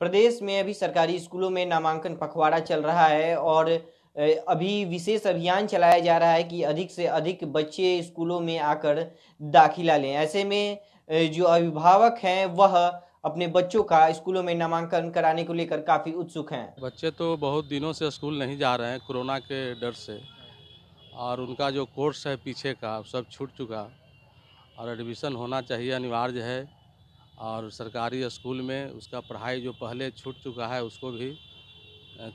प्रदेश में अभी सरकारी स्कूलों में नामांकन पखवाड़ा चल रहा है और अभी विशेष अभियान चलाया जा रहा है कि अधिक से अधिक बच्चे स्कूलों में आकर दाखिला लें ऐसे में जो अभिभावक हैं वह अपने बच्चों का स्कूलों में नामांकन कराने को लेकर काफ़ी उत्सुक हैं बच्चे तो बहुत दिनों से स्कूल नहीं जा रहे हैं कोरोना के डर से और उनका जो कोर्स है पीछे का सब छूट चुका और एडमिशन होना चाहिए अनिवार्य है और सरकारी स्कूल में उसका पढ़ाई जो पहले छूट चुका है उसको भी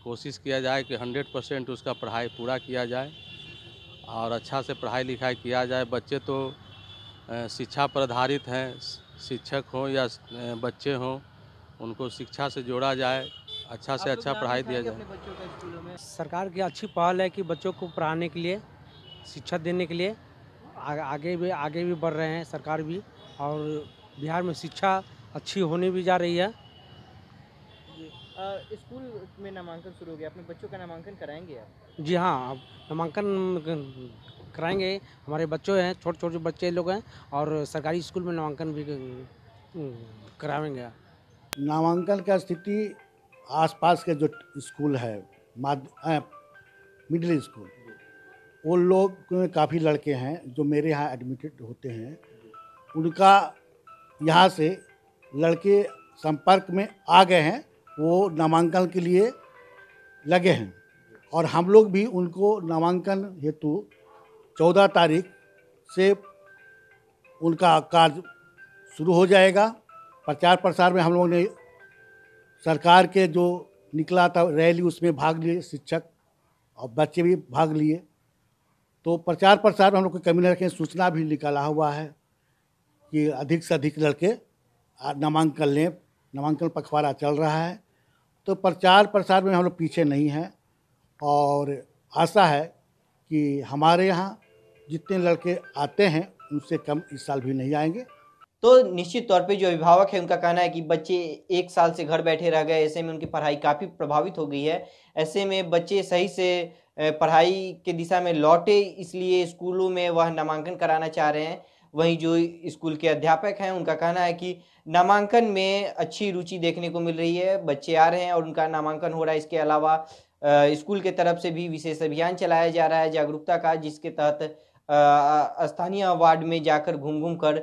कोशिश किया जाए कि 100 परसेंट उसका पढ़ाई पूरा किया जाए और अच्छा से पढ़ाई लिखाई किया जाए बच्चे तो शिक्षा पर आधारित हैं शिक्षक हों या बच्चे हों उनको शिक्षा से जोड़ा जाए अच्छा से अच्छा पढ़ाई दिया जाए सरकार की अच्छी पहल है कि बच्चों को पढ़ाने के लिए शिक्षा देने के लिए आगे भी आगे भी बढ़ रहे हैं सरकार भी और बिहार में शिक्षा अच्छी होने भी जा रही है स्कूल में नामांकन शुरू हो गया अपने बच्चों का नामांकन कराएंगे आप जी हाँ नामांकन कराएंगे हमारे बच्चों हैं छोटे छोटे बच्चे लोग हैं और सरकारी स्कूल में नामांकन भी कराएंगे नामांकन का स्थिति आसपास के जो स्कूल है मिडिल स्कूल वो लोग काफ़ी लड़के हैं जो मेरे यहाँ एडमिटेड होते हैं उनका यहाँ से लड़के संपर्क में आ गए हैं वो नामांकन के लिए लगे हैं और हम लोग भी उनको नामांकन हेतु चौदह तारीख से उनका कार्य शुरू हो जाएगा प्रचार प्रसार में हम लोगों ने सरकार के जो निकला था रैली उसमें भाग लिए शिक्षक और बच्चे भी भाग लिए तो प्रचार प्रसार में हम लोग को कमी नहीं रखें सूचना भी निकाला हुआ है कि अधिक से अधिक लड़के नामांकन लें नामांकन पखवाड़ा चल रहा है तो प्रचार प्रसार में हम लोग पीछे नहीं हैं और आशा है कि हमारे यहाँ जितने लड़के आते हैं उनसे कम इस साल भी नहीं आएंगे तो निश्चित तौर पे जो अभिभावक है उनका कहना है कि बच्चे एक साल से घर बैठे रह गए ऐसे में उनकी पढ़ाई काफ़ी प्रभावित हो गई है ऐसे में बच्चे सही से पढ़ाई के दिशा में लौटे इसलिए स्कूलों में वह नामांकन कराना चाह रहे हैं वहीं जो स्कूल के अध्यापक हैं उनका कहना है कि नामांकन में अच्छी रुचि देखने को मिल रही है बच्चे आ रहे हैं और उनका नामांकन हो रहा है इसके अलावा स्कूल के तरफ से भी विशेष अभियान चलाया जा रहा है जागरूकता का जिसके तहत स्थानीय वार्ड में जाकर घूम घूम कर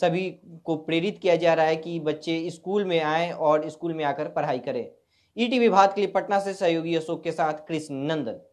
सभी को प्रेरित किया जा रहा है कि बच्चे स्कूल में आए और स्कूल में आकर पढ़ाई करें ई टी भारत के लिए पटना से सहयोगी अशोक के साथ कृष्ण नंदन